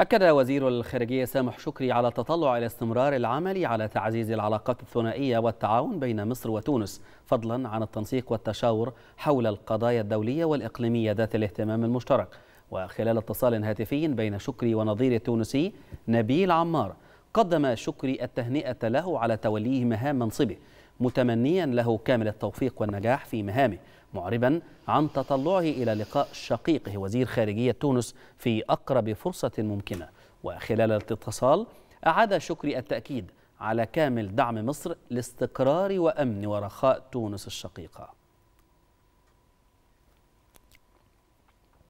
أكد وزير الخارجية سامح شكري على التطلع إلى استمرار العمل على تعزيز العلاقات الثنائية والتعاون بين مصر وتونس فضلا عن التنسيق والتشاور حول القضايا الدولية والإقليمية ذات الاهتمام المشترك وخلال اتصال هاتفي بين شكري ونظير التونسي نبيل عمار قدم شكري التهنئة له على توليه مهام منصبه متمنيا له كامل التوفيق والنجاح في مهامه معربا عن تطلعه إلى لقاء شقيقه وزير خارجية تونس في أقرب فرصة ممكنة وخلال الاتصال أعاد شكري التأكيد على كامل دعم مصر لاستقرار وأمن ورخاء تونس الشقيقة